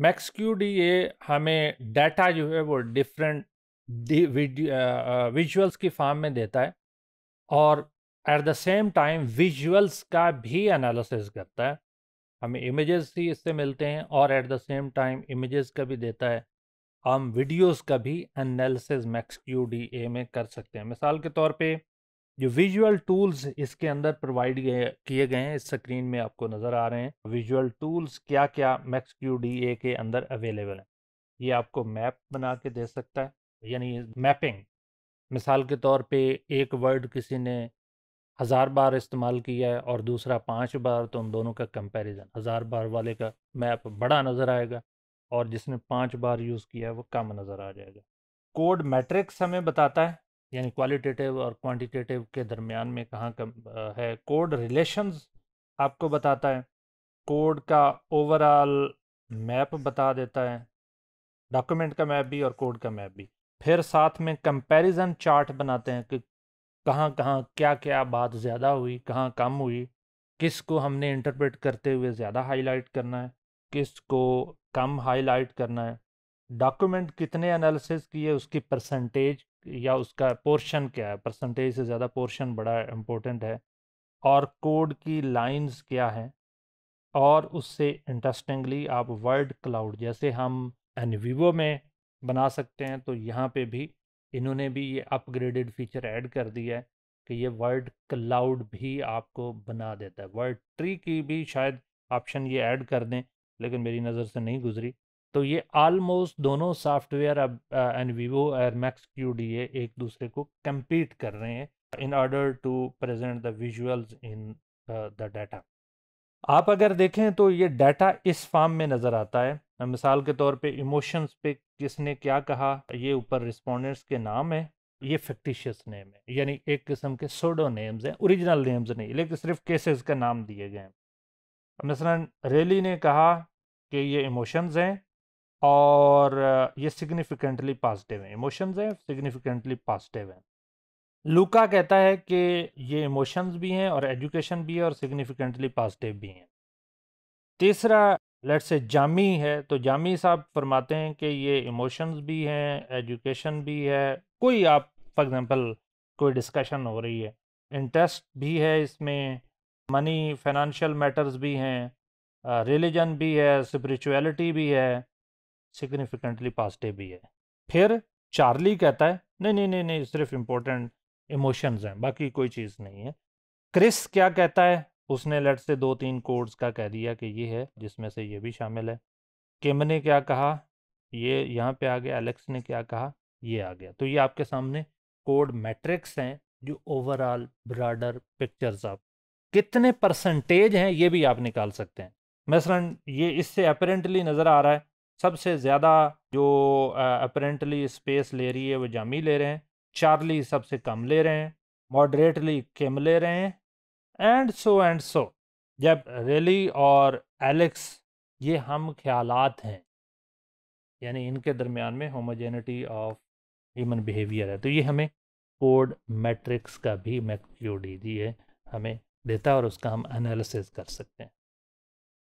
max Q D ए हमें data जो है वो डिफरेंट विजुअल्स की फॉर्म में देता है और at the same time visuals का भी एनालिसिस करता है हमें इमेजेस ही इससे मिलते हैं और at the same time images का भी देता है हम वीडियोस का भी analysis MAX Q D A में कर सकते हैं मिसाल के तौर पे जो विजुअल टूल्स इसके अंदर प्रोवाइड किए गए हैं इस स्क्रीन में आपको नज़र आ रहे हैं विजुअल टूल्स क्या क्या मैक्स क्यू डी ए के अंदर अवेलेबल हैं ये आपको मैप बना के दे सकता है यानी मैपिंग मिसाल के तौर पे एक वर्ड किसी ने हज़ार बार इस्तेमाल किया है और दूसरा पाँच बार तो उन दोनों का कंपैरिजन हज़ार बार वाले का मैप बड़ा नज़र आएगा और जिसने पाँच बार यूज़ किया है वो कम नज़र आ जाएगा कोड मैट्रिक्स हमें बताता है यानी क्वालिटेटिव और क्वांटिटेटिव के दरमियान में कहाँ का है कोड रिलेशंस आपको बताता है कोड का ओवरऑल मैप बता देता है डॉक्यूमेंट का मैप भी और कोड का मैप भी फिर साथ में कंपैरिजन चार्ट बनाते हैं कि कहाँ कहाँ क्या क्या बात ज़्यादा हुई कहाँ कम हुई किस को हमने इंटरप्रेट करते हुए ज़्यादा हाईलाइट करना है किस को कम हाईलाइट करना है डॉक्यूमेंट कितने एनालिसिस किए उसकी परसेंटेज या उसका पोर्शन क्या है परसेंटेज से ज़्यादा पोर्शन बड़ा इम्पोर्टेंट है और कोड की लाइंस क्या हैं और उससे इंटरेस्टिंगली आप वर्ड क्लाउड जैसे हम एनवीवो में बना सकते हैं तो यहाँ पे भी इन्होंने भी ये अपग्रेडेड फीचर ऐड कर दिया है कि ये वर्ड क्लाउड भी आपको बना देता है वर्ड ट्री की भी शायद ऑप्शन ये ऐड कर दें लेकिन मेरी नज़र से नहीं गुजरी तो ये ऑलमोस्ट दोनों सॉफ्टवेयर अब NVivo uh MAX Q D A एक दूसरे को कम्पीट कर रहे हैं in order to present the visuals in the data आप अगर देखें तो ये डाटा इस फॉर्म में नज़र आता है मिसाल के तौर पे इमोशंस पे किसने क्या कहा ये ऊपर रिस्पोंडेंट्स के नाम है ये फिक्टिशियस नेम है यानी एक किस्म के सोडो नेम्स हैं ओरिजिनल नेम्स नहीं लेकिन सिर्फ केसेस का नाम दिए गए हैं मसला रेली ने कहा कि ये इमोशंस हैं और ये सिग्निफिकेंटली पॉजिटिव हैं इमोशंस हैं सिग्निफिकेंटली पॉजिटिव हैं लूका कहता है कि ये इमोशंस भी हैं और एजुकेशन भी है और सिग्निफिकेंटली पॉजिटिव भी हैं तीसरा लेट्स से जामी है तो जामी साहब फरमाते हैं कि ये इमोशंस भी हैं एजुकेशन भी है कोई आप फॉर एग्ज़ाम्पल कोई डिस्कशन हो रही है इंटरेस्ट भी है इसमें मनी फाइनेंशियल मैटर्स भी हैं रिलीजन भी है स्पिरिचुअलिटी भी है सिग्निफिकेंटली पॉजिटिव भी है फिर चार्ली कहता है नहीं नहीं नहीं नहीं सिर्फ इम्पोर्टेंट इमोशंस हैं बाकी कोई चीज़ नहीं है क्रिस क्या कहता है उसने लेट से दो तीन कोड्स का कह दिया कि ये है जिसमें से ये भी शामिल है किम ने क्या कहा ये यहाँ पे आ गया एलेक्स ने क्या कहा ये आ गया तो ये आपके सामने कोड मैट्रिक्स हैं जो ओवरऑल ब्राडर पिक्चर्स आप कितने परसेंटेज हैं ये भी आप निकाल सकते हैं मसलन ये इससे अपेरेंटली नज़र आ रहा है सबसे ज़्यादा जो अपरेंटली स्पेस ले रही है वो जामी ले रहे हैं चार्ली सबसे कम ले रहे हैं मॉडरेटली किम ले रहे हैं एंड सो एंड सो जब रेली और एलेक्स ये हम ख्यालात हैं यानी इनके दरमियान में होमोजेनिटी ऑफ ह्यूमन बिहेवियर है तो ये हमें कोड मैट्रिक्स का भी मैक्यूडी है हमें देता है और उसका हम एनालिसिस कर सकते हैं